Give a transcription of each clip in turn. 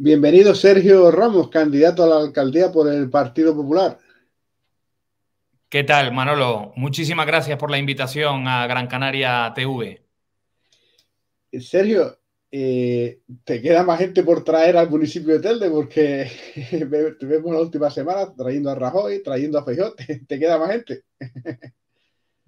Bienvenido Sergio Ramos, candidato a la alcaldía por el Partido Popular. ¿Qué tal, Manolo? Muchísimas gracias por la invitación a Gran Canaria TV. Eh, Sergio, eh, te queda más gente por traer al municipio de Telde porque te vemos la última semana trayendo a Rajoy, trayendo a Feijóo, te queda más gente.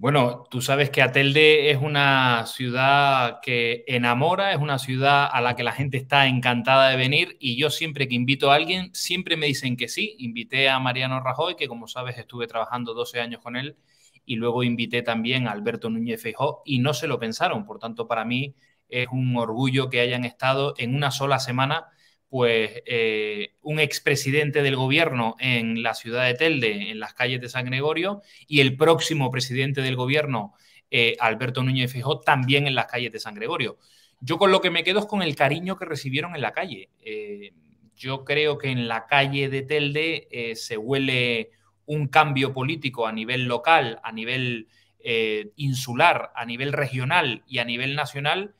Bueno, tú sabes que Atelde es una ciudad que enamora, es una ciudad a la que la gente está encantada de venir y yo siempre que invito a alguien, siempre me dicen que sí. Invité a Mariano Rajoy, que como sabes estuve trabajando 12 años con él, y luego invité también a Alberto Núñez Feijó y no se lo pensaron. Por tanto, para mí es un orgullo que hayan estado en una sola semana pues eh, un expresidente del gobierno en la ciudad de Telde, en las calles de San Gregorio, y el próximo presidente del gobierno, eh, Alberto Núñez Fijó, también en las calles de San Gregorio. Yo con lo que me quedo es con el cariño que recibieron en la calle. Eh, yo creo que en la calle de Telde se huele un cambio político a nivel local, a nivel insular, a nivel regional y a nivel nacional,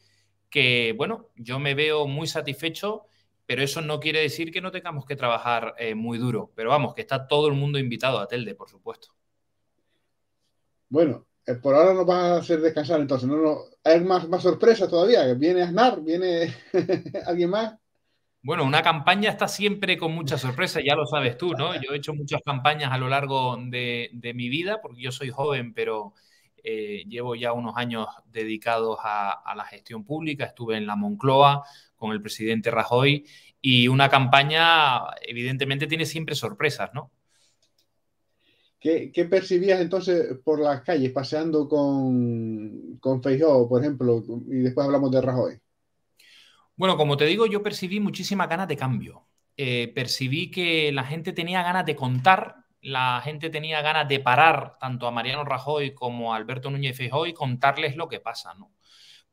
que, bueno, yo me veo muy satisfecho pero eso no quiere decir que no tengamos que trabajar eh, muy duro. Pero vamos, que está todo el mundo invitado a Telde, por supuesto. Bueno, eh, por ahora nos vas a hacer descansar, entonces. No, hay más, más sorpresa todavía. ¿Viene Aznar? ¿Viene alguien más? Bueno, una campaña está siempre con mucha sorpresa, ya lo sabes tú, ¿no? Yo he hecho muchas campañas a lo largo de, de mi vida, porque yo soy joven, pero eh, llevo ya unos años dedicados a, la gestión pública, estuve en la Moncloa con el presidente Rajoy y una campaña evidentemente tiene siempre sorpresas, ¿no? ¿Qué, percibías entonces por las calles paseando con, con Feijóo, por ejemplo, y después hablamos de Rajoy? Bueno, como te digo, yo percibí muchísimas ganas de cambio. Eh, percibí que la gente tenía ganas de contar la gente tenía ganas de parar tanto a Mariano Rajoy como a Alberto Núñez Feijóo y contarles lo que pasa, ¿no?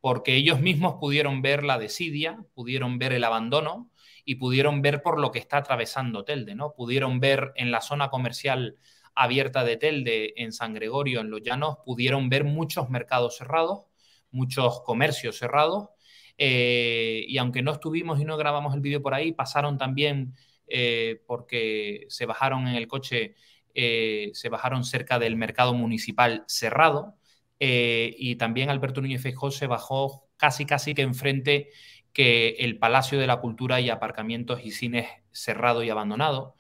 Porque ellos mismos pudieron ver la desidia, pudieron ver el abandono y pudieron ver por lo que está atravesando Telde, ¿no? Pudieron ver en la zona comercial abierta de Telde, en San Gregorio, en Los Llanos, pudieron ver muchos mercados cerrados, muchos comercios cerrados, eh, y aunque no estuvimos y no grabamos el vídeo por ahí, pasaron también eh, porque se bajaron en el coche, eh, se bajaron cerca del mercado municipal cerrado. Eh, y también Alberto Núñez Feijóo se bajó casi casi que enfrente que el Palacio de la Cultura y aparcamientos y cines cerrado y abandonado.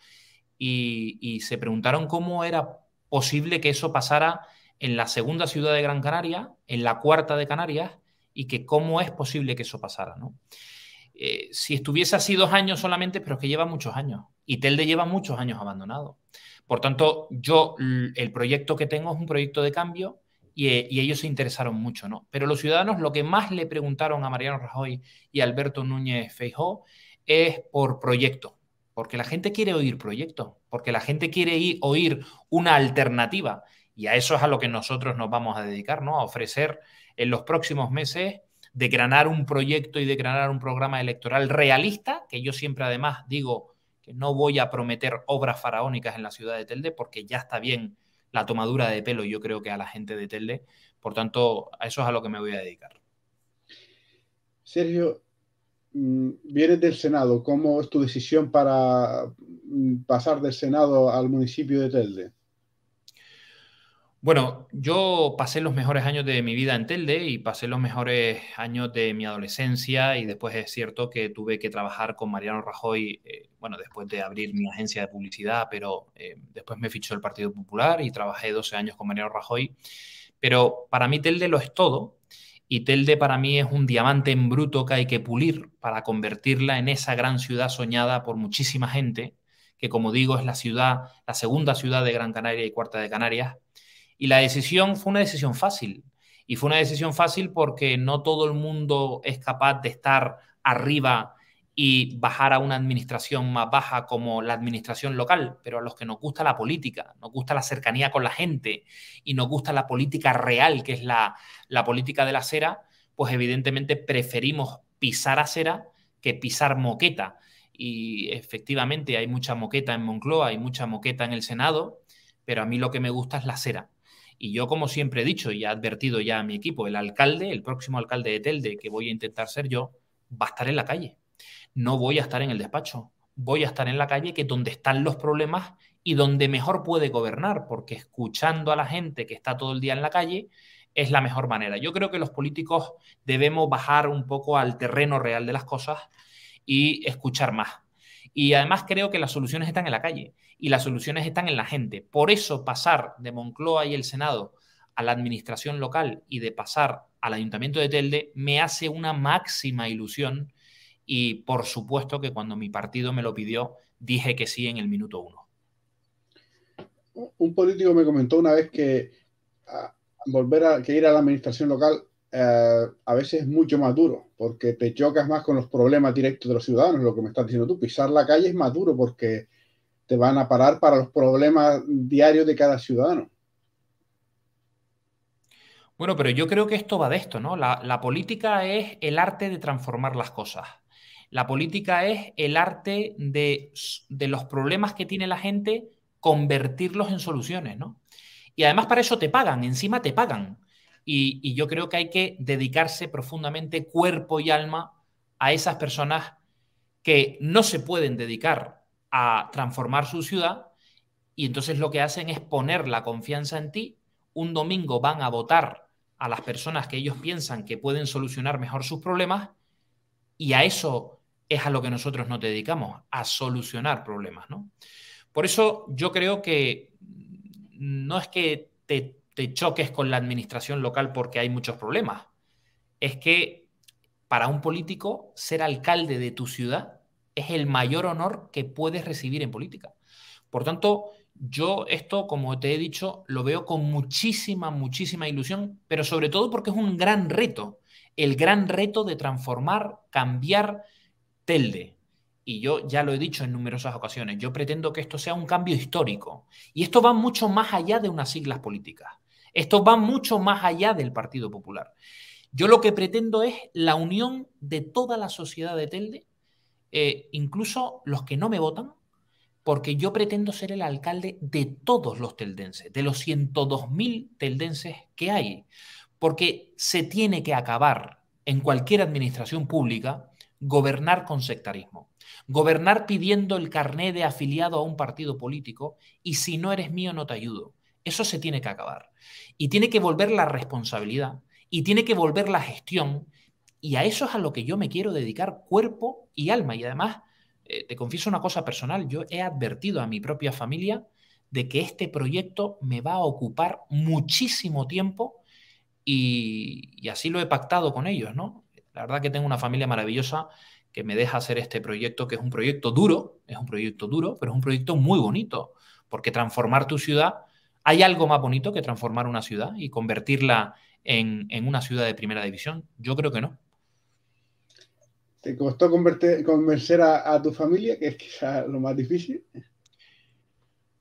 Y, y se preguntaron cómo era posible que eso pasara en la segunda ciudad de Gran Canaria, en la cuarta de Canarias, y que cómo es posible que eso pasara. ¿no? Eh, si estuviese así dos años solamente, pero es que lleva muchos años. Y Telde lleva muchos años abandonado. Por tanto, yo el proyecto que tengo es un proyecto de cambio eh, y, ellos se interesaron mucho, ¿no? Pero los ciudadanos lo que más le preguntaron a Mariano Rajoy y Alberto Núñez Feijó es por proyecto, porque la gente quiere oír proyecto, porque la gente quiere oír una alternativa. Y a eso es a lo que nosotros nos vamos a dedicar, ¿no? A ofrecer en los próximos meses granar un proyecto y de granar un programa electoral realista, que yo siempre además digo que no voy a prometer obras faraónicas en la ciudad de Telde porque ya está bien la tomadura de pelo, yo creo que a la gente de Telde. Por tanto, a eso es a lo que me voy a dedicar. Sergio, mm, vienes del Senado. ¿Cómo es tu decisión para mm, pasar del Senado al municipio de Telde? Bueno, yo pasé los mejores años de mi vida en Telde y pasé los mejores años de mi adolescencia y después es cierto que tuve que trabajar con Mariano Rajoy, eh, bueno, después de abrir mi agencia de publicidad, pero eh, después me fichó el Partido Popular y trabajé 12 años con Mariano Rajoy. Pero para mí Telde lo es todo y Telde para mí es un diamante en bruto que hay que pulir para convertirla en esa gran ciudad soñada por muchísima gente, que como digo es la ciudad, la segunda ciudad de Gran Canaria y cuarta de Canarias y la decisión fue una decisión fácil. Y fue una decisión fácil porque no todo el mundo es capaz de estar arriba y bajar a una administración más baja como la administración local, pero a los que nos gusta la política, nos gusta la cercanía con la gente y nos gusta la política real, que es la, política de la acera, pues evidentemente preferimos pisar acera que pisar moqueta. Y efectivamente hay mucha moqueta en Moncloa, hay mucha moqueta en el Senado, pero a mí lo que me gusta es la acera y yo, como siempre he dicho y he advertido ya a mi equipo, el alcalde, el próximo alcalde de Telde, que voy a intentar ser yo, va a estar en la calle. No voy a estar en el despacho. Voy a estar en la calle, que es donde están los problemas y donde mejor puede gobernar, porque escuchando a la gente que está todo el día en la calle es la mejor manera. Yo creo que los políticos debemos bajar un poco al terreno real de las cosas y escuchar más. Y además creo que las soluciones están en la calle y las soluciones están en la gente. Por eso pasar de Moncloa y el Senado a la administración local y de pasar al ayuntamiento de Telde me hace una máxima ilusión y por supuesto que cuando mi partido me lo pidió dije que sí en el minuto uno. Un político me comentó una vez que ah, volver a que ir a la administración local eh, a veces es mucho más duro porque te chocas más con los problemas directos de los ciudadanos, lo que me estás diciendo tú, pisar la calle es más duro porque te van a parar para los problemas diarios de cada ciudadano. Bueno, pero yo creo que esto va de esto, ¿no? La, política es el arte de transformar las cosas. La política es el arte de, de los problemas que tiene la gente, convertirlos en soluciones, ¿no? Y además para eso te pagan, encima te pagan. y, yo creo que hay que dedicarse profundamente cuerpo y alma a esas personas que no se pueden dedicar a transformar su ciudad y entonces lo que hacen es poner la confianza en ti. Un domingo van a votar a las personas que ellos piensan que pueden solucionar mejor sus problemas y a eso es a lo que nosotros nos dedicamos, a solucionar problemas, ¿no? Por eso yo creo que no es que te, te choques con la administración local porque hay muchos problemas, es que para un político ser alcalde de tu ciudad es el mayor honor que puedes recibir en política. Por tanto, yo esto, como te he dicho, lo veo con muchísima, muchísima ilusión, pero sobre todo porque es un gran reto, el gran reto de transformar, cambiar Telde. Y yo ya lo he dicho en numerosas ocasiones, yo pretendo que esto sea un cambio histórico. Y esto va mucho más allá de unas siglas políticas. Esto va mucho más allá del Partido Popular. Yo lo que pretendo es la unión de toda la sociedad de Telde eh, incluso los que no me votan, porque yo pretendo ser el alcalde de todos los teldenses, de los 102.000 teldenses que hay, porque se tiene que acabar en cualquier administración pública gobernar con sectarismo, gobernar pidiendo el carné de afiliado a un partido político y si no eres mío no te ayudo. Eso se tiene que acabar. Y tiene que volver la responsabilidad y tiene que volver la gestión y a eso es a lo que yo me quiero dedicar cuerpo y alma. Y además, eh, te confieso una cosa personal, yo he advertido a mi propia familia de que este proyecto me va a ocupar muchísimo tiempo y, así lo he pactado con ellos, ¿no? La verdad que tengo una familia maravillosa que me deja hacer este proyecto, que es un proyecto duro, es un proyecto duro, pero es un proyecto muy bonito, porque transformar tu ciudad, hay algo más bonito que transformar una ciudad y convertirla en, en una ciudad de primera división, yo creo que no costó convencer a, tu familia, que es quizás lo más difícil?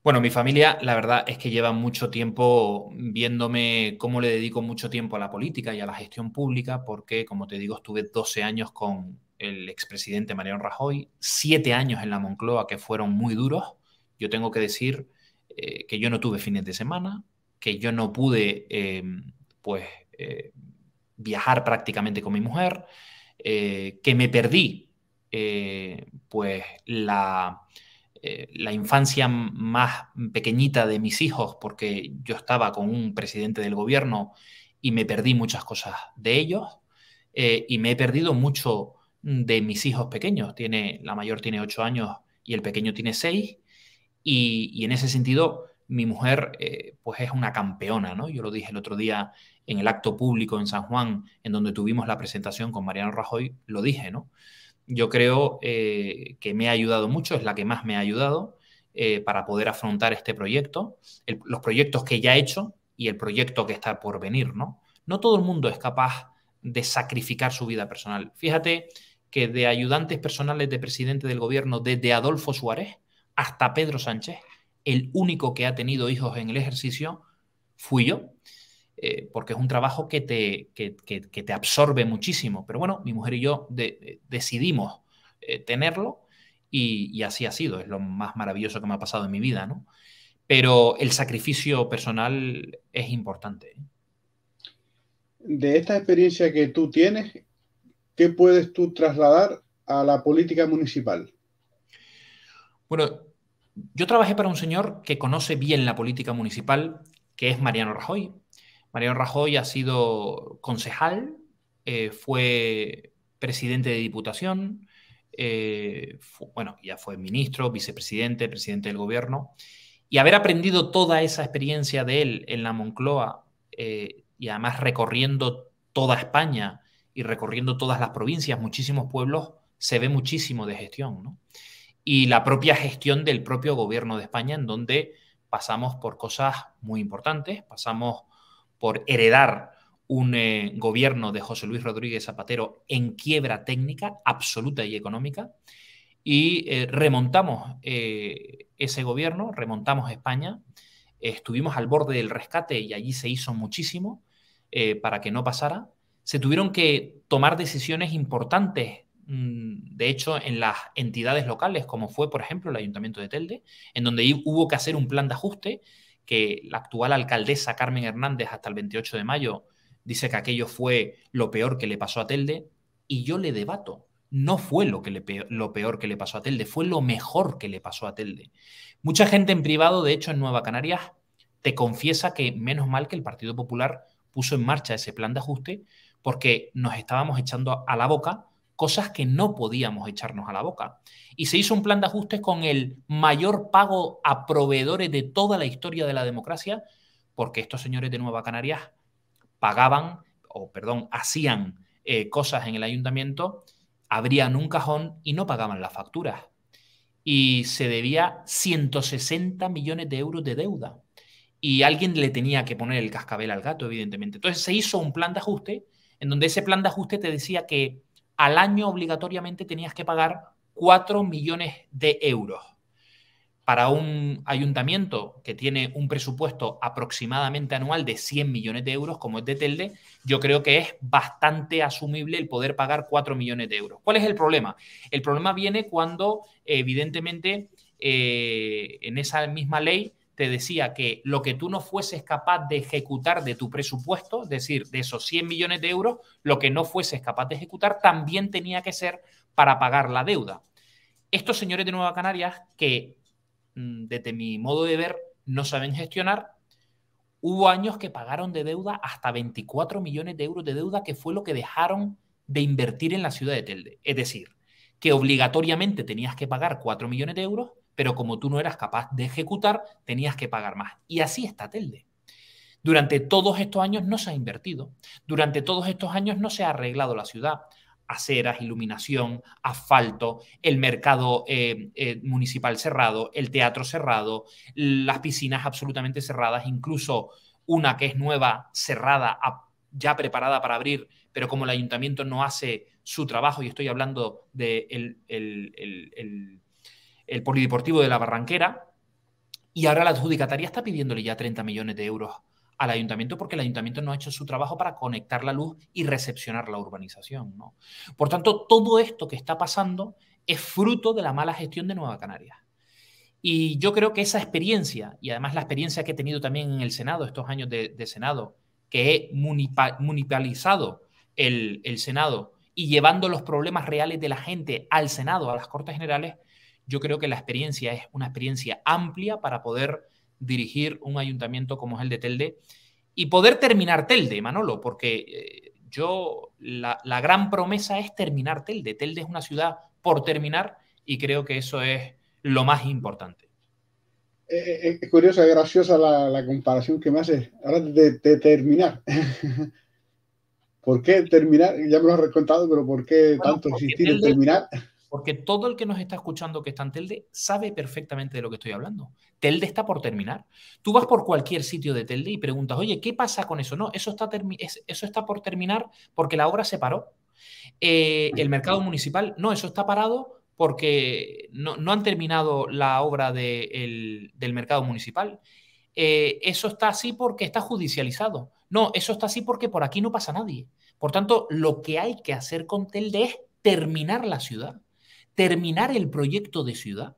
Bueno, mi familia, la verdad es que lleva mucho tiempo viéndome cómo le dedico mucho tiempo a la política y a la gestión pública, porque, como te digo, estuve 12 años con el expresidente Mariano Rajoy, 7 años en la Moncloa que fueron muy duros. Yo tengo que decir eh, que yo no tuve fines de semana, que yo no pude, eh, pues, eh, viajar prácticamente con mi mujer, eh, que me perdí eh, pues la, eh, la, infancia más pequeñita de mis hijos porque yo estaba con un presidente del gobierno y me perdí muchas cosas de ellos y me he perdido mucho de mis hijos pequeños. Tiene, la mayor tiene ocho años y el pequeño tiene seis y, y en ese sentido mi mujer pues es una campeona, ¿no? Yo lo dije el otro día en el acto público en San Juan, en donde tuvimos la presentación con Mariano Rajoy, lo dije, ¿no? Yo creo eh, que me ha ayudado mucho, es la que más me ha ayudado eh, para poder afrontar este proyecto, los proyectos que ya he hecho y el proyecto que está por venir, ¿no? No todo el mundo es capaz de sacrificar su vida personal. Fíjate que de ayudantes personales de presidente del gobierno, desde Adolfo Suárez hasta Pedro Sánchez, el único que ha tenido hijos en el ejercicio fui yo. Eh, porque es un trabajo que te, te, absorbe muchísimo. Pero bueno, mi mujer y yo eh, decidimos eh, tenerlo y, así ha sido. Es lo más maravilloso que me ha pasado en mi vida, ¿no? Pero el sacrificio personal es importante. De esta experiencia que tú tienes, ¿qué puedes tú trasladar a la política municipal? Bueno, yo trabajé para un señor que conoce bien la política municipal, que es Mariano Rajoy, Mariano Rajoy ha sido concejal, eh, fue presidente de Diputación, eh, bueno, ya fue ministro, vicepresidente, presidente del gobierno, y haber aprendido toda esa experiencia de él en la Moncloa eh, y además recorriendo toda España y recorriendo todas las provincias, muchísimos pueblos, se ve muchísimo de gestión, ¿no? Y la propia gestión del propio gobierno de España, en donde pasamos por cosas muy importantes, pasamos por heredar un eh, gobierno de José Luis Rodríguez Zapatero en quiebra técnica absoluta y económica. Y eh, remontamos eh, ese gobierno, remontamos España, estuvimos al borde del rescate y allí se hizo muchísimo para que no pasara. Se tuvieron que tomar decisiones importantes mm, de hecho, en las entidades locales, como fue, por ejemplo, el Ayuntamiento de Telde, en donde hubo que hacer un plan de ajuste que la actual alcaldesa Carmen Hernández hasta el 28 de mayo dice que aquello fue lo peor que le pasó a Telde y yo le debato. No fue lo, que lo peor que le pasó a Telde, fue lo mejor que le pasó a Telde. Mucha gente en privado, de hecho en Nueva Canarias, te confiesa que menos mal que el Partido Popular puso en marcha ese plan de ajuste porque nos estábamos echando a la boca cosas que no podíamos echarnos a la boca. Y se hizo un plan de ajustes con el mayor pago a proveedores de toda la historia de la democracia, porque estos señores de Nueva Canarias pagaban, o perdón, hacían eh, cosas en el ayuntamiento, abrían un cajón y no pagaban las facturas. Y se debía 160 millones de euros de deuda. Y alguien le tenía que poner el cascabel al gato, evidentemente. Entonces se hizo un plan de ajuste en donde ese plan de ajuste te decía que al año obligatoriamente tenías que pagar 4 millones de euros. Para un ayuntamiento que tiene un presupuesto aproximadamente anual de 100 millones de euros, como es de Telde, yo creo que es bastante asumible el poder pagar 4 millones de euros. ¿Cuál es el problema? El problema viene cuando, evidentemente, eh, en esa misma ley te decía que lo que tú no fueses capaz de ejecutar de tu presupuesto, es decir, de esos 100 millones de euros, lo que no fueses capaz de ejecutar también tenía que ser para pagar la deuda. Estos señores de Nueva Canarias que, mm, desde mi modo de ver, no saben gestionar, hubo años que pagaron de deuda hasta 24 millones de euros de deuda, que fue lo que dejaron de invertir en la ciudad de Telde. Es decir, que obligatoriamente tenías que pagar 4 millones de euros pero como tú no eras capaz de ejecutar, tenías que pagar más. Y así está Telde. Durante todos estos años no se ha invertido, durante todos estos años no se ha arreglado la ciudad, aceras, iluminación, asfalto, el mercado eh, eh, municipal cerrado, el teatro cerrado, las piscinas absolutamente cerradas, incluso una que es nueva, cerrada, ya preparada para abrir, pero como el ayuntamiento no hace su trabajo, y estoy hablando del de el, el, el Polideportivo de la Barranquera, y ahora la adjudicataria está pidiéndole ya 30 millones de euros al ayuntamiento porque el ayuntamiento no ha hecho su trabajo para conectar la luz y recepcionar la urbanización. ¿no? Por tanto, todo esto que está pasando es fruto de la mala gestión de Nueva Canarias. Y yo creo que esa experiencia, y además la experiencia que he tenido también en el Senado, estos años de, Senado, que he municipalizado el Senado y llevando los problemas reales de la gente al Senado, a las Cortes Generales, yo creo que la experiencia es una experiencia amplia para poder dirigir un ayuntamiento como es el de Telde y poder terminar Telde, Manolo, porque eh, yo, la, gran promesa es terminar Telde. Telde es una ciudad por terminar y creo que eso es lo más importante. Eh, eh, es curiosa, graciosa la, comparación que me haces. Ahora de, terminar. ¿Por qué terminar? Ya me lo has recontado, pero ¿por qué tanto insistir en terminar? Porque todo el que nos está escuchando que está en Telde sabe perfectamente de lo que estoy hablando. Telde está por terminar. Tú vas por cualquier sitio de Telde y preguntas, oye, ¿qué pasa con eso? No, eso está, eso está por terminar porque la obra se paró. Eh, el mercado municipal, no, eso está parado porque no, han terminado la obra del mercado municipal. Eh, eso está así porque está judicializado. No, eso está así porque por aquí no pasa nadie. Por tanto, lo que hay que hacer con Telde es terminar la ciudad terminar el proyecto de ciudad.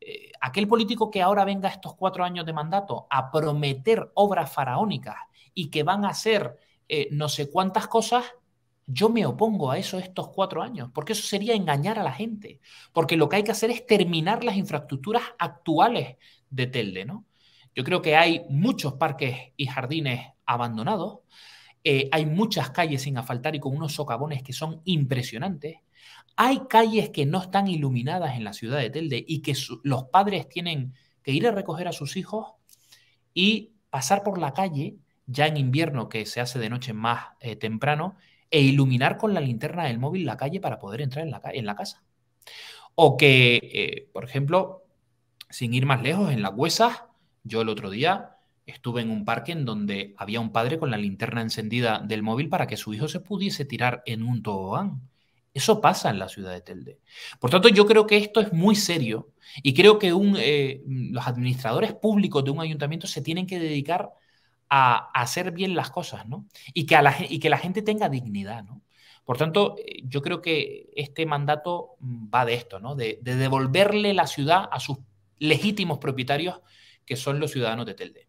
Eh, aquel político que ahora venga estos cuatro años de mandato a prometer obras faraónicas y que van a hacer eh, no sé cuántas cosas, yo me opongo a eso estos cuatro años, porque eso sería engañar a la gente, porque lo que hay que hacer es terminar las infraestructuras actuales de Telde, ¿no? Yo creo que hay muchos parques y jardines abandonados, eh, hay muchas calles sin asfaltar y con unos socavones que son impresionantes, hay calles que no están iluminadas en la ciudad de Telde y que los padres tienen que ir a recoger a sus hijos y pasar por la calle, ya en invierno que se hace de noche más eh, temprano, e iluminar con la linterna del móvil la calle para poder entrar en la, casa. O que, eh, por ejemplo, sin ir más lejos, en las huesas, yo el otro día estuve en un parque en donde había un padre con la linterna encendida del móvil para que su hijo se pudiese tirar en un tobogán. Eso pasa en la ciudad de Telde. Por tanto, yo creo que esto es muy serio y creo que eh, mm, los administradores públicos de un ayuntamiento se tienen que dedicar a, hacer bien las cosas, ¿no? Y que, la, gente tenga dignidad, ¿no? Por tanto, eh, yo creo que este mandato mm, va de esto, ¿no? De, de devolverle la ciudad a sus legítimos propietarios, que son los ciudadanos de Telde.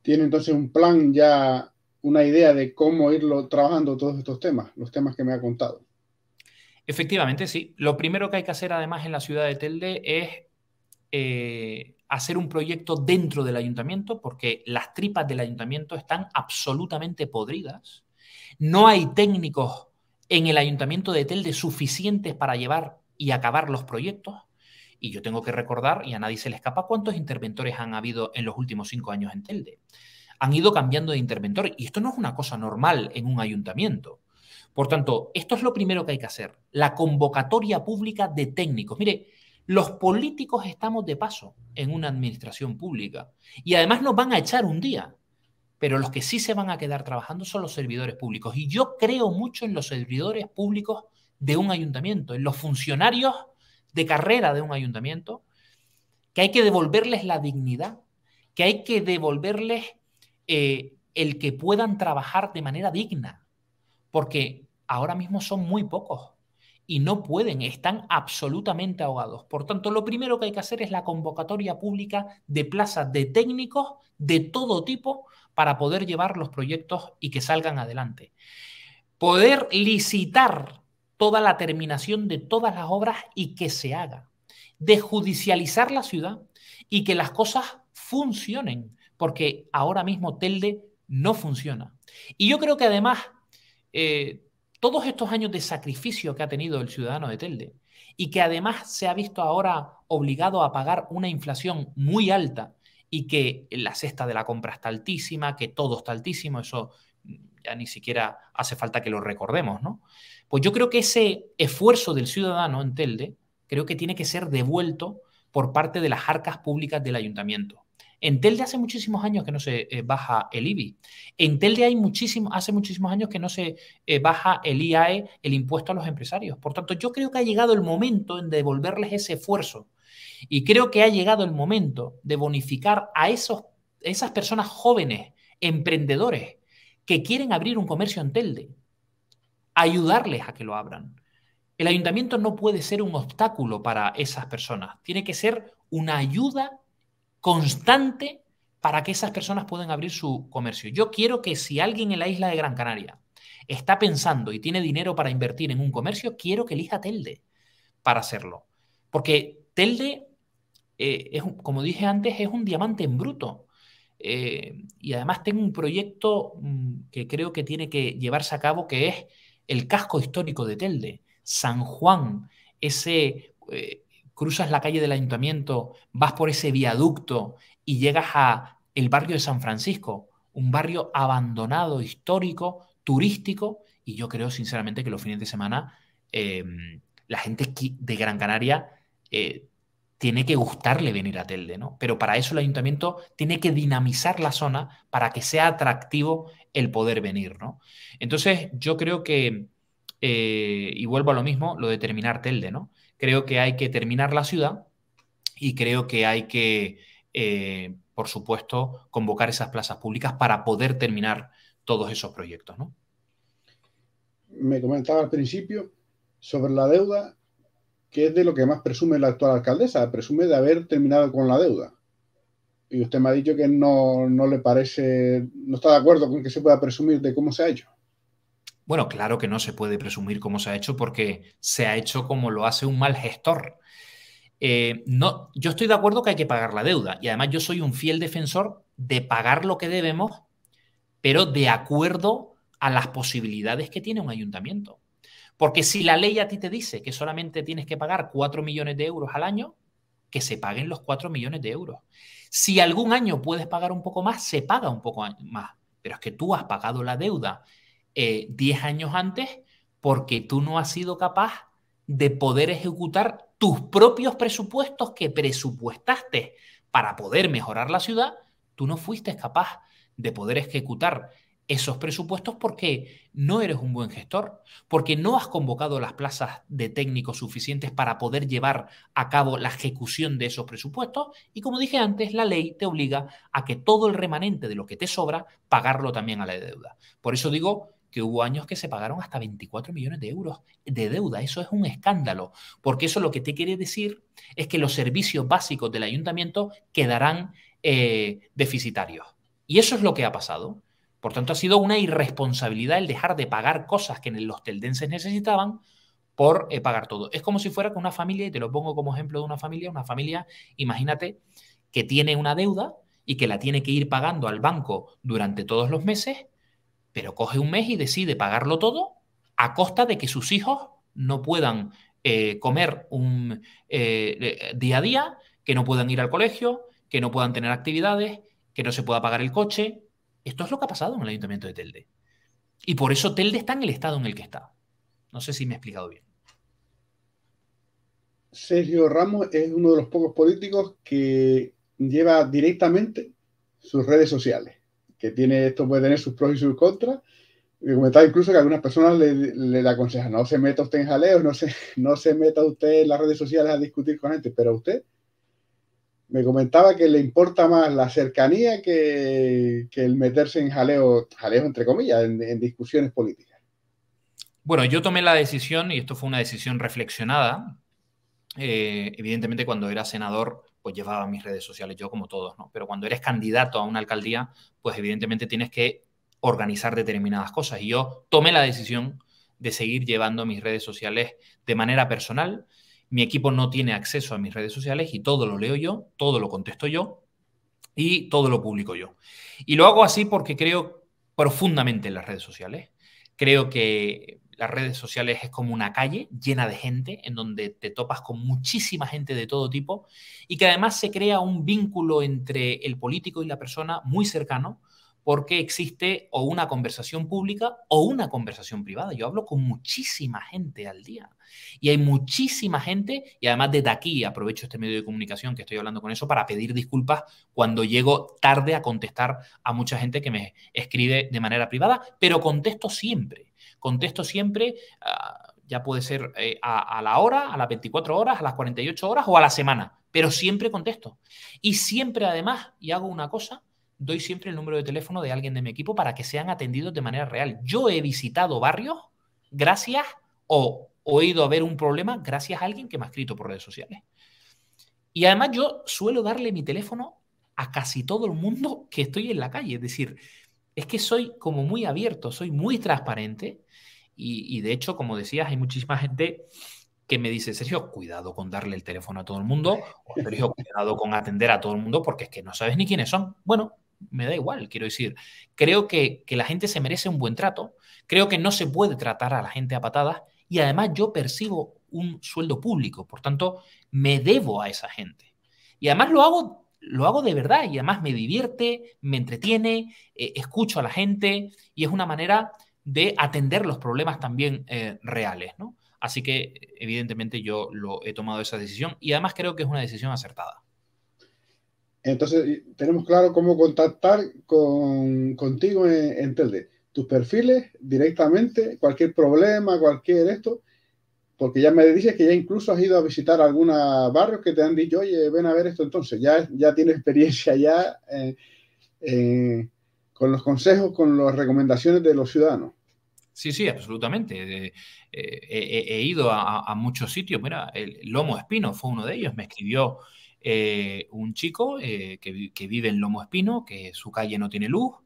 Tiene entonces un plan ya, una idea de cómo irlo trabajando todos estos temas, los temas que me ha contado. Efectivamente, sí. Lo primero que hay que hacer además en la ciudad de Telde es eh, hacer un proyecto dentro del ayuntamiento porque las tripas del ayuntamiento están absolutamente podridas. No hay técnicos en el ayuntamiento de Telde suficientes para llevar y acabar los proyectos. Y yo tengo que recordar, y a nadie se le escapa, cuántos interventores han habido en los últimos cinco años en Telde. Han ido cambiando de interventor y esto no es una cosa normal en un ayuntamiento. Por tanto, esto es lo primero que hay que hacer, la convocatoria pública de técnicos. Mire, los políticos estamos de paso en una administración pública y además nos van a echar un día, pero los que sí se van a quedar trabajando son los servidores públicos. Y yo creo mucho en los servidores públicos de un ayuntamiento, en los funcionarios de carrera de un ayuntamiento, que hay que devolverles la dignidad, que hay que devolverles eh, el que puedan trabajar de manera digna, porque ahora mismo son muy pocos y no pueden, están absolutamente ahogados. Por tanto, lo primero que hay que hacer es la convocatoria pública de plazas de técnicos de todo tipo para poder llevar los proyectos y que salgan adelante. Poder licitar toda la terminación de todas las obras y que se haga. judicializar la ciudad y que las cosas funcionen, porque ahora mismo Telde no funciona. Y yo creo que además eh, todos estos años de sacrificio que ha tenido el ciudadano de Telde y que además se ha visto ahora obligado a pagar una inflación muy alta y que la cesta de la compra está altísima, que todo está altísimo, eso ya ni siquiera hace falta que lo recordemos, ¿no? Pues yo creo que ese esfuerzo del ciudadano en Telde creo que tiene que ser devuelto por parte de las arcas públicas del ayuntamiento. En Telde hace muchísimos años que no se eh, baja el IBI. En Telde hay hace muchísimos años que no se eh, baja el IAE, el impuesto a los empresarios. Por tanto, yo creo que ha llegado el momento en devolverles ese esfuerzo. Y creo que ha llegado el momento de bonificar a esos, esas personas jóvenes, emprendedores, que quieren abrir un comercio en Telde. Ayudarles a que lo abran. El ayuntamiento no puede ser un obstáculo para esas personas. Tiene que ser una ayuda constante para que esas personas puedan abrir su comercio. Yo quiero que si alguien en la isla de Gran Canaria está pensando y tiene dinero para invertir en un comercio, quiero que elija Telde para hacerlo. Porque Telde, eh, es, como dije antes, es un diamante en bruto. Eh, y además tengo un proyecto mm, que creo que tiene que llevarse a cabo, que es el casco histórico de Telde, San Juan, ese eh, cruzas la calle del ayuntamiento, vas por ese viaducto y llegas a el barrio de San Francisco, un barrio abandonado, histórico, turístico, y yo creo sinceramente que los fines de semana em, la gente de Gran Canaria eh, tiene que gustarle venir a Telde, ¿no? Pero para eso el ayuntamiento tiene que dinamizar la zona para que sea atractivo el poder venir, ¿no? Entonces yo creo que, eh, y vuelvo a lo mismo, lo de terminar Telde, ¿no? creo que hay que terminar la ciudad y creo que hay que, eh, por supuesto, convocar esas plazas públicas para poder terminar todos esos proyectos. ¿no? Me comentaba al principio sobre la deuda, que es de lo que más presume la actual alcaldesa, presume de haber terminado con la deuda. Y usted me ha dicho que no le parece, no está de acuerdo con que se pueda presumir de cómo se ha hecho. Bueno, claro que no se puede presumir cómo se ha hecho porque se ha hecho como lo hace un mal gestor. Eh, yo estoy de acuerdo que hay que pagar la deuda y además yo soy un fiel defensor de pagar lo que debemos, pero de acuerdo a las posibilidades que tiene un ayuntamiento. Porque si la ley a ti te dice que solamente tienes que pagar 4 millones de euros al año, que se paguen los 4 millones de euros. Si algún año puedes pagar un poco más, se paga un poco más. Pero es que tú has pagado la deuda 10 eh, años antes porque tú no has sido capaz de poder ejecutar tus propios presupuestos que presupuestaste para poder mejorar la ciudad, tú no fuiste capaz de poder ejecutar esos presupuestos porque no eres un buen gestor, porque no has convocado las plazas de técnicos suficientes para poder llevar a cabo la ejecución de esos presupuestos y como dije antes, la ley te obliga a que todo el remanente de lo que te sobra, pagarlo también a la deuda. Por eso digo, que hubo años que se pagaron hasta 24 millones de euros de deuda. Eso es un escándalo, porque eso lo que te quiere decir es que los servicios básicos del ayuntamiento quedarán eh, deficitarios. Y eso es lo que ha pasado. Por tanto, ha sido una irresponsabilidad el dejar de pagar cosas que los teldenses necesitaban por eh, pagar todo. Es como si fuera con una familia, y te lo pongo como ejemplo de una familia, una familia, imagínate, que tiene una deuda y que la tiene que ir pagando al banco durante todos los meses pero coge un mes y decide pagarlo todo a costa de que sus hijos no puedan eh, comer un eh, eh, día a día, que no puedan ir al colegio, que no puedan tener actividades, que no se pueda pagar el coche. Esto es lo que ha pasado en el ayuntamiento de Telde. Y por eso Telde está en el estado en el que está. No sé si me he explicado bien. Sergio Ramos es uno de los pocos políticos que lleva directamente sus redes sociales que tiene, esto puede tener sus pros y sus contras. Me comentaba incluso que algunas personas le, le, aconsejan, no se meta usted en jaleos, no se, no se meta usted en las redes sociales a discutir con gente, pero usted me comentaba que le importa más la cercanía que, el meterse en jaleos, jaleos entre comillas, en, discusiones políticas. Bueno, yo tomé la decisión, y esto fue una decisión reflexionada, eh, evidentemente cuando era senador pues llevaba mis redes sociales yo como todos, ¿no? Pero cuando eres candidato a una alcaldía, pues evidentemente tienes que organizar determinadas cosas. Y yo tomé la decisión de seguir llevando mis redes sociales de manera personal. Mi equipo no tiene acceso a mis redes sociales y todo lo leo yo, todo lo contesto yo y todo lo publico yo. Y lo hago así porque creo profundamente en las redes sociales. Creo que las redes sociales es como una calle llena de gente, en donde te topas con muchísima gente de todo tipo y que además se crea un vínculo entre el político y la persona muy cercano porque existe o una conversación pública o una conversación privada. Yo hablo con muchísima gente al día y hay muchísima gente y además desde aquí aprovecho este medio de comunicación que estoy hablando con eso para pedir disculpas cuando llego tarde a contestar a mucha gente que me escribe de manera privada, pero contesto siempre Contesto siempre, ah, ya puede ser eh, a, la hora, a las 24 horas, a las 48 horas o a la semana, pero siempre contesto. Y siempre además, y hago una cosa, doy siempre el número de teléfono de alguien de mi equipo para que sean atendidos de manera real. Yo he visitado barrios gracias o, oído he ido a un problema gracias a alguien que me ha escrito por redes sociales. Y además yo suelo darle mi teléfono a casi todo el mundo que estoy en la calle. Es decir, es que soy como muy abierto, soy muy transparente y, de hecho, como decías, hay muchísima gente que me dice, Sergio, cuidado con darle el teléfono a todo el mundo, o Sergio, cuidado con atender a todo el mundo, porque es que no sabes ni quiénes son. Bueno, me da igual, quiero decir, creo que, la gente se merece un buen trato, creo que no se puede tratar a la gente a patadas, y además yo percibo un sueldo público, por tanto, me debo a esa gente. Y además lo hago, lo hago de verdad, y además me divierte, me entretiene, eh, escucho a la gente, y es una manera de atender los problemas también eh, reales, ¿no? Así que evidentemente yo lo he tomado esa decisión y además creo que es una decisión acertada. Entonces, tenemos claro cómo contactar con, contigo en, Telde. Tus perfiles directamente, cualquier problema, cualquier esto, porque ya me dices que ya incluso has ido a visitar algunos barrios que te han dicho, oye, ven a ver esto entonces, ya, ya tienes experiencia ya eh, eh, con los consejos, con las recomendaciones de los ciudadanos. Sí, sí, absolutamente. Eh, eh, he ido a, muchos sitios. Mira, el Lomo Espino fue uno de ellos. Me escribió eh, un chico que, vive en Lomo Espino, que su calle no tiene luz,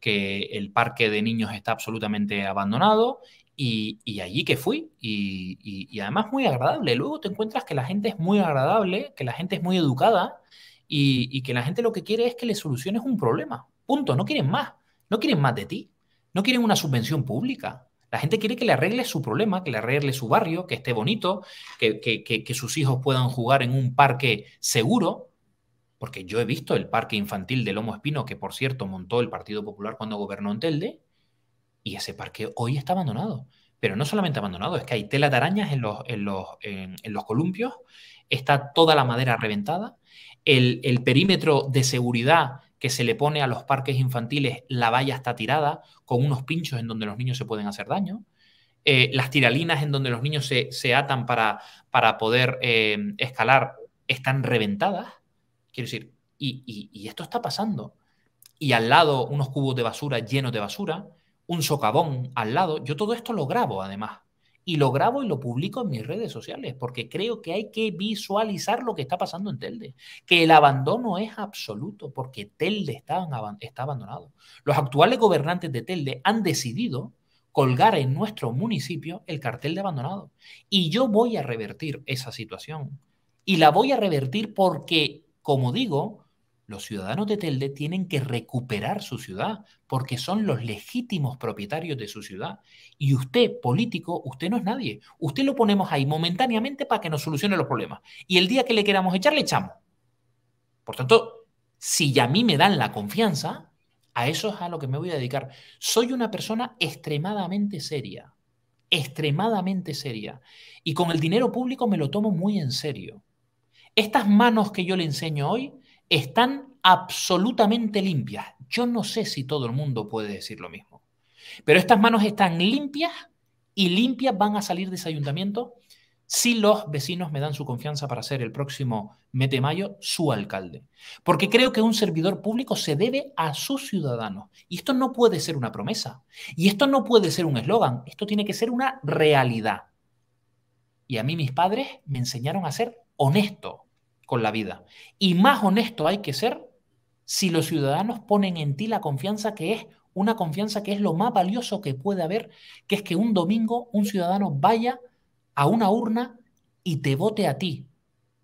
que el parque de niños está absolutamente abandonado. Y, allí que fui, y, y, además muy agradable. Luego te encuentras que la gente es muy agradable, que la gente es muy educada y que la gente lo que quiere es que le soluciones un problema. Punto, no quieren más, no quieren más de ti no quieren una subvención pública. La gente quiere que le arregle su problema, que le arregle su barrio, que esté bonito, que, que, que, sus hijos puedan jugar en un parque seguro, porque yo he visto el parque infantil de Lomo Espino, que por cierto montó el Partido Popular cuando gobernó en Telde, y ese parque hoy está abandonado. Pero no solamente abandonado, es que hay tela de arañas en los, en los, en los columpios, está toda la madera reventada, el, el perímetro de seguridad que se le pone a los parques infantiles, la valla está tirada, con unos pinchos en donde los niños se pueden hacer daño. Eh, las tiralinas en donde los niños se, atan para, para poder eh, escalar están reventadas. Quiero decir, y, y, esto está pasando. Y al lado unos cubos de basura llenos de basura, un socavón al lado. Yo todo esto lo grabo además y lo grabo y lo publico en mis redes sociales, porque creo que hay que visualizar lo que está pasando en Telde, que el abandono es absoluto, porque Telde está, abandonado. Los actuales gobernantes de Telde han decidido colgar en nuestro municipio el cartel de abandonado. Y yo voy a revertir esa situación. Y la voy a revertir porque, como digo, los ciudadanos de Telde tienen que recuperar su ciudad porque son los legítimos propietarios de su ciudad. Y usted, político, usted no es nadie. Usted lo ponemos ahí momentáneamente para que nos solucione los problemas. Y el día que le queramos echar, le echamos. Por tanto, si a mí me dan la confianza, a eso es a lo que me voy a dedicar. Soy una persona extremadamente seria, extremadamente seria. Y con el dinero público me lo tomo muy en serio. Estas manos que yo le enseño hoy están absolutamente limpias. Yo no sé si todo el mundo puede decir lo mismo, pero estas manos están limpias y limpias van a salir de ese ayuntamiento si los vecinos me dan su confianza para ser el próximo mete mayo su alcalde. Porque creo que un servidor público se debe a sus ciudadanos. Y esto no puede ser una promesa. Y esto no puede ser un eslogan. Esto tiene que ser una realidad. Y a mí mis padres me enseñaron a ser honesto con la vida. Y más honesto hay que ser si los ciudadanos ponen en ti la confianza que es una confianza que es lo más valioso que puede haber, que es que un domingo un ciudadano vaya a una urna y te vote a ti.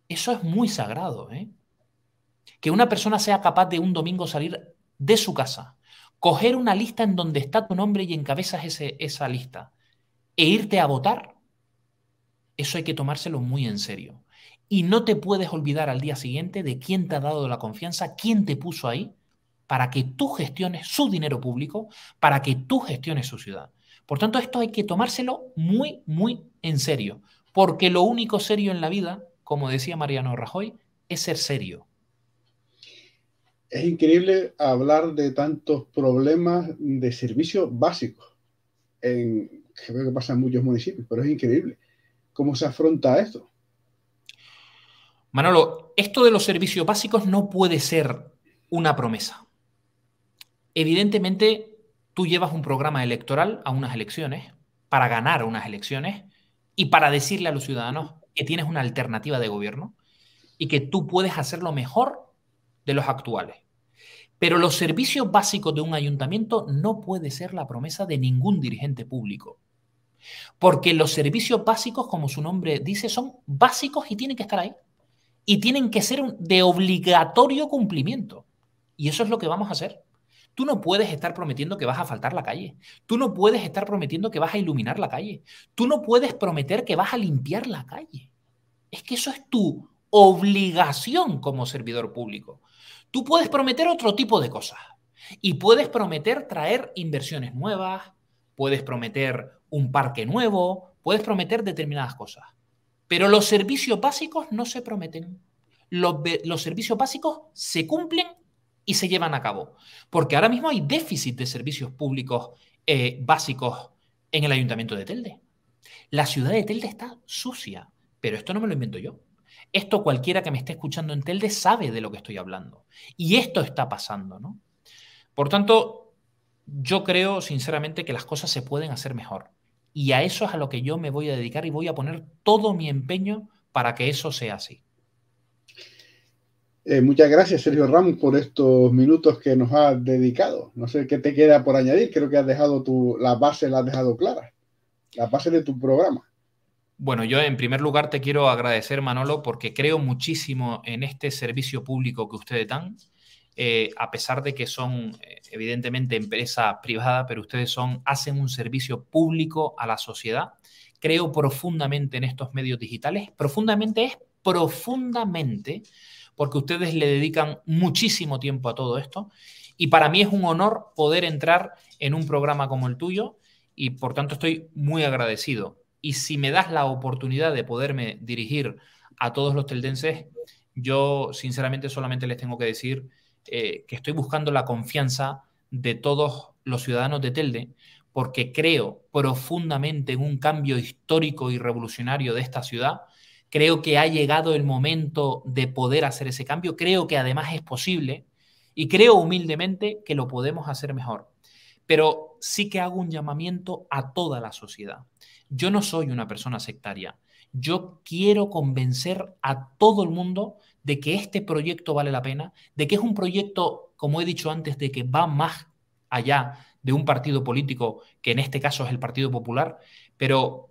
Eso es muy sagrado. ¿eh? Que una persona sea capaz de un domingo salir de su casa, coger una lista en donde está tu nombre y encabezas esa lista e irte a votar, eso hay que tomárselo muy en serio y no te puedes olvidar al día siguiente de quién te ha dado la confianza, quién te puso ahí para que tú gestiones su dinero público, para que tú gestiones su ciudad. Por tanto, esto hay que tomárselo muy, muy en serio, porque lo único serio en la vida, como decía Mariano Rajoy, es ser serio. Es increíble hablar de tantos problemas de servicios básicos, en, que que pasa en muchos municipios, pero es increíble cómo se afronta esto. Manolo, esto de los servicios básicos no puede ser una promesa. Evidentemente, tú llevas un programa electoral a unas elecciones, para ganar unas elecciones y para decirle a los ciudadanos que tienes una alternativa de gobierno y que tú puedes hacer lo mejor de los actuales. Pero los servicios básicos de un ayuntamiento no puede ser la promesa de ningún dirigente público. Porque los servicios básicos, como su nombre dice, son básicos y tienen que estar ahí y tienen que ser de obligatorio cumplimiento. Y eso es lo que vamos a hacer. Tú no puedes estar prometiendo que vas a faltar la calle. Tú no puedes estar prometiendo que vas a iluminar la calle. Tú no puedes prometer que vas a limpiar la calle. Es que eso es tu obligación como servidor público. Tú puedes prometer otro tipo de cosas. Y puedes prometer traer inversiones nuevas, puedes prometer un parque nuevo, puedes prometer determinadas cosas. Pero los servicios básicos no se prometen. Los, servicios básicos se cumplen y se llevan a cabo. Porque ahora mismo hay déficit de servicios públicos eh, básicos en el ayuntamiento de Telde. La ciudad de Telde está sucia, pero esto no me lo invento yo. Esto cualquiera que me esté escuchando en Telde sabe de lo que estoy hablando. Y esto está pasando, ¿no? Por tanto, yo creo sinceramente que las cosas se pueden hacer mejor. Y a eso es a lo que yo me voy a dedicar y voy a poner todo mi empeño para que eso sea así. Eh, muchas gracias, Sergio Ramos, por estos minutos que nos has dedicado. No sé qué te queda por añadir. Creo que has dejado tu, la base, la has dejado clara. La base de tu programa. Bueno, yo en primer lugar te quiero agradecer, Manolo, porque creo muchísimo en este servicio público que ustedes dan. Eh, a pesar de que son eh, evidentemente empresa privada, pero ustedes son, hacen un servicio público a la sociedad. Creo profundamente en estos medios digitales. Profundamente es profundamente, porque ustedes le dedican muchísimo tiempo a todo esto. Y para mí es un honor poder entrar en un programa como el tuyo y por tanto estoy muy agradecido. Y si me das la oportunidad de poderme dirigir a todos los teldenses, yo sinceramente solamente les tengo que decir eh, que estoy buscando la confianza de todos los ciudadanos de Telde, porque creo profundamente en un cambio histórico y revolucionario de esta ciudad. Creo que ha llegado el momento de poder hacer ese cambio. Creo que además es posible y creo humildemente que lo podemos hacer mejor pero sí que hago un llamamiento a toda la sociedad. Yo no soy una persona sectaria. Yo quiero convencer a todo el mundo de que este proyecto vale la pena, de que es un proyecto, como he dicho antes, de que va más allá de un partido político, que en este caso es el Partido Popular, pero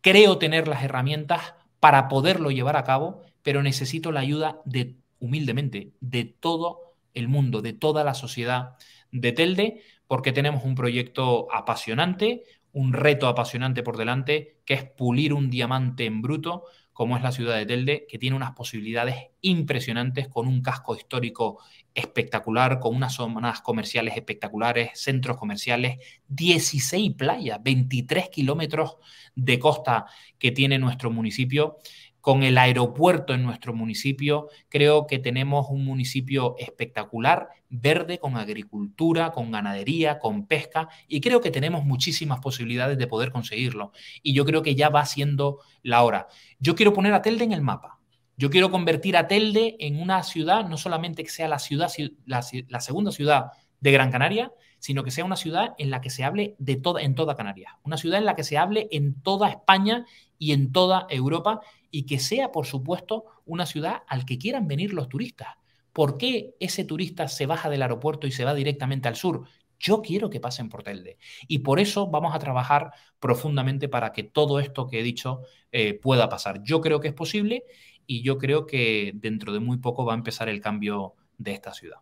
creo tener las herramientas para poderlo llevar a cabo, pero necesito la ayuda de, humildemente, de todo el mundo, de toda la sociedad de Telde, porque tenemos un proyecto apasionante, un reto apasionante por delante, que es pulir un diamante en bruto, como es la ciudad de Telde, que tiene unas posibilidades impresionantes con un casco histórico espectacular, con unas zonas comerciales espectaculares, centros comerciales, 16 playas, 23 kilómetros de costa que tiene nuestro municipio con el aeropuerto en nuestro municipio. Creo que tenemos un municipio espectacular, verde, con agricultura, con ganadería, con pesca, y creo que tenemos muchísimas posibilidades de poder conseguirlo. Y yo creo que ya va siendo la hora. Yo quiero poner a Telde en el mapa. Yo quiero convertir a Telde en una ciudad, no solamente que sea la, ciudad, segunda ciudad de Gran Canaria, sino que sea una ciudad en la que se hable de toda, en toda Canarias, una ciudad en la que se hable en toda España y en toda Europa y que sea, por supuesto, una ciudad al que quieran venir los turistas. ¿Por qué ese turista se baja del aeropuerto y se va directamente al sur? Yo quiero que pasen por Telde. Y por eso vamos a trabajar profundamente para que todo esto que he dicho eh, pueda pasar. Yo creo que es posible y yo creo que dentro de muy poco va a empezar el cambio de esta ciudad.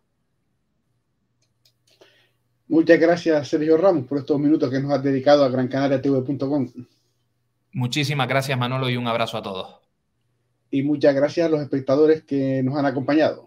Muchas gracias, Sergio Ramos, por estos minutos que nos has dedicado a GranCanariaTV.com. Muchísimas gracias, Manolo, y un abrazo a todos y muchas gracias a los espectadores que nos han acompañado.